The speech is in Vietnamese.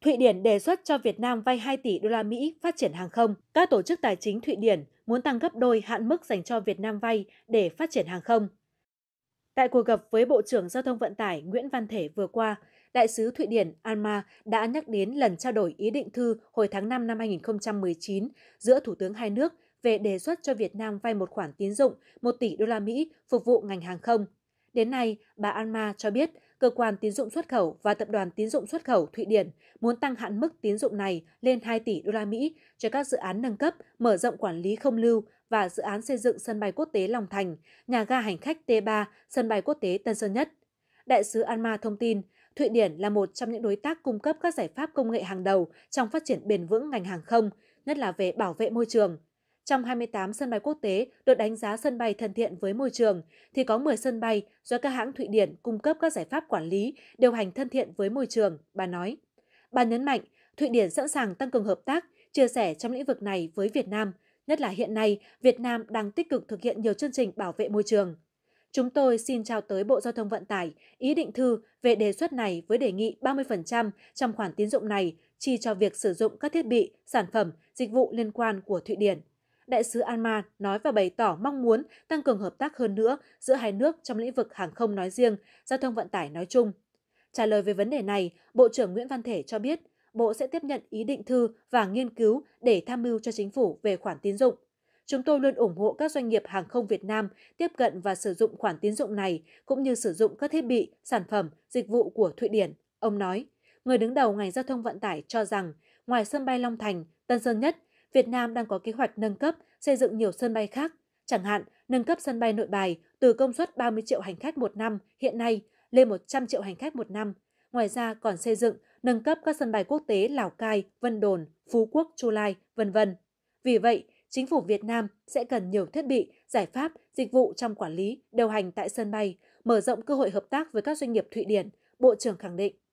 Thụy Điển đề xuất cho Việt Nam vay 2 tỷ đô la Mỹ phát triển hàng không. Các tổ chức tài chính Thụy Điển muốn tăng gấp đôi hạn mức dành cho Việt Nam vay để phát triển hàng không. Tại cuộc gặp với Bộ trưởng Giao thông Vận tải Nguyễn Văn Thể vừa qua, Đại sứ Thụy Điển Alma đã nhắc đến lần trao đổi ý định thư hồi tháng 5 năm 2019 giữa Thủ tướng hai nước về đề xuất cho Việt Nam vay một khoản tín dụng 1 tỷ đô la Mỹ phục vụ ngành hàng không – Đến nay, bà Alma cho biết cơ quan tín dụng xuất khẩu và tập đoàn tín dụng xuất khẩu Thụy Điển muốn tăng hạn mức tín dụng này lên 2 tỷ đô la Mỹ cho các dự án nâng cấp, mở rộng quản lý không lưu và dự án xây dựng sân bay quốc tế Long Thành, nhà ga hành khách T3, sân bay quốc tế Tân Sơn Nhất. Đại sứ Alma thông tin, Thụy Điển là một trong những đối tác cung cấp các giải pháp công nghệ hàng đầu trong phát triển bền vững ngành hàng không, nhất là về bảo vệ môi trường. Trong 28 sân bay quốc tế được đánh giá sân bay thân thiện với môi trường, thì có 10 sân bay do các hãng Thụy Điển cung cấp các giải pháp quản lý, điều hành thân thiện với môi trường, bà nói. Bà nhấn mạnh, Thụy Điển sẵn sàng tăng cường hợp tác, chia sẻ trong lĩnh vực này với Việt Nam, nhất là hiện nay Việt Nam đang tích cực thực hiện nhiều chương trình bảo vệ môi trường. Chúng tôi xin trao tới Bộ Giao thông Vận tải ý định thư về đề xuất này với đề nghị 30% trong khoản tín dụng này chi cho việc sử dụng các thiết bị, sản phẩm, dịch vụ liên quan của Thụy Điển đại sứ Alma nói và bày tỏ mong muốn tăng cường hợp tác hơn nữa giữa hai nước trong lĩnh vực hàng không nói riêng, giao thông vận tải nói chung. Trả lời về vấn đề này, Bộ trưởng Nguyễn Văn Thể cho biết, Bộ sẽ tiếp nhận ý định thư và nghiên cứu để tham mưu cho chính phủ về khoản tín dụng. Chúng tôi luôn ủng hộ các doanh nghiệp hàng không Việt Nam tiếp cận và sử dụng khoản tín dụng này cũng như sử dụng các thiết bị, sản phẩm, dịch vụ của Thụy Điển, ông nói. Người đứng đầu ngành giao thông vận tải cho rằng, ngoài sân bay Long Thành, Tân Sơn Nhất Việt Nam đang có kế hoạch nâng cấp, xây dựng nhiều sân bay khác. Chẳng hạn, nâng cấp sân bay nội bài từ công suất 30 triệu hành khách một năm hiện nay lên 100 triệu hành khách một năm. Ngoài ra còn xây dựng, nâng cấp các sân bay quốc tế Lào Cai, Vân Đồn, Phú Quốc, Chu Lai, vân vân. Vì vậy, chính phủ Việt Nam sẽ cần nhiều thiết bị, giải pháp, dịch vụ trong quản lý, điều hành tại sân bay, mở rộng cơ hội hợp tác với các doanh nghiệp Thụy Điển, Bộ trưởng khẳng định.